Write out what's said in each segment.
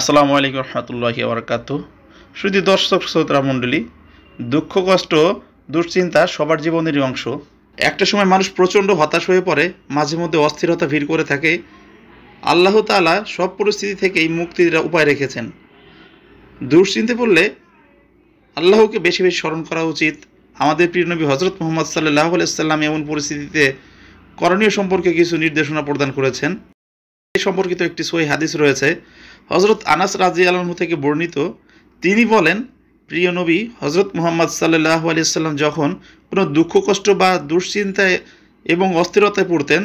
আসসালামু আলাইকুম রহমতুল্লাহি আবরকাত শুধু দর্শক শ্রোতা মণ্ডলী দুঃখ কষ্ট দুশ্চিন্তা সবার জীবনেরই অংশ একটা সময় মানুষ প্রচণ্ড হতাশ হয়ে পড়ে মাঝে মধ্যে অস্থিরতা ভিড় করে থাকে আল্লাহ তালা সব পরিস্থিতি থেকেই মুক্তির উপায় রেখেছেন দুশ্চিন্তে পড়লে আল্লাহকে বেশি বেশি স্মরণ করা উচিত আমাদের প্রিয়নবী নবী হজরত মোহাম্মদ সাল্লাহ আলাইসাল্লাম এমন পরিস্থিতিতে করণীয় সম্পর্কে কিছু নির্দেশনা প্রদান করেছেন এ সম্পর্কিত একটি সই হাদিস রয়েছে হজরত আনাস রাজি আলমহ থেকে বর্ণিত তিনি বলেন প্রিয় নবী হজরত মোহাম্মদ সাল্লাহ আলি সাল্লাম যখন কোনো দুঃখ কষ্ট বা দুশ্চিন্তায় এবং অস্থিরতায় পড়তেন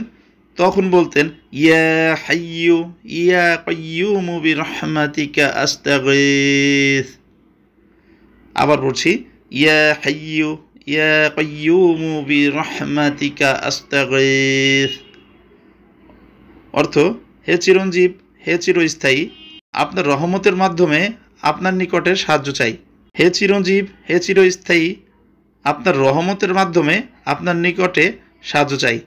তখন বলতেন ইয়া হাইয়ু ইয়া কয়ুমু বি রহমাতিকা আস্তাগীস আবার পড়ছি ইয়া হাইয়ু ইয়া কয়ুমু বি রহমাতিকা আস্তাগীস অর্থ হে চিরঞ্জীব হে চিরস্থায়ী আপনার রহমতের মাধ্যমে আপনার নিকটে সাহায্য চাই হে চিরঞ্জীব হে চিরস্থায়ী আপনার রহমতের মাধ্যমে আপনার নিকটে সাহায্য চাই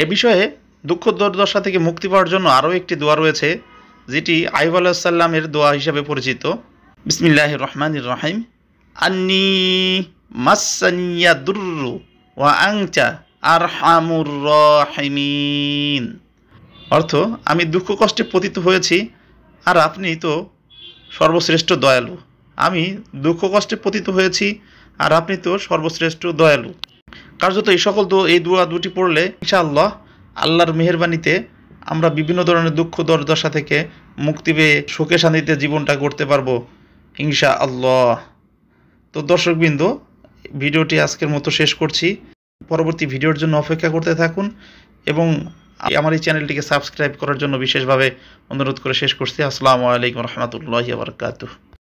এ বিষয়ে দুঃখ দুর্দশা থেকে মুক্তি পাওয়ার জন্য আরও একটি দোয়া রয়েছে যেটি আইব আলাহাল্লামের দোয়া হিসাবে পরিচিত বিসমিল্লাহ রহমান রাহিম আন্নি মাসানিয়া দুর্রু ওয়া আংচা আর হামুর অর্থ আমি দুঃখ কষ্টে পতিত হয়েছি আর আপনি তো সর্বশ্রেষ্ঠ দয়ালু আমি দুঃখ কষ্টে পতিত হয়েছি আর আপনি তো সর্বশ্রেষ্ঠ দয়ালু কার্যত এই সকল তো এই দুয়া দুটি পড়লে ইনশাআল্লাহ আল্লাহর মেহরবানিতে আমরা বিভিন্ন ধরনের দুঃখ দর্দশা থেকে মুক্তি পেয়ে সুখে শান্তিতে জীবনটা করতে পারবো ইনশা আল্লাহ তো দর্শকবৃন্দ ভিডিওটি আজকের মতো শেষ করছি পরবর্তী ভিডিওর জন্য অপেক্ষা করতে থাকুন এবং আমার এই চ্যানেলটিকে সাবস্ক্রাইব করার জন্য বিশেষভাবে অনুরোধ করে শেষ করছি আসসালামু আলাইকুম রহমতুল্লাহ বারকাতুহ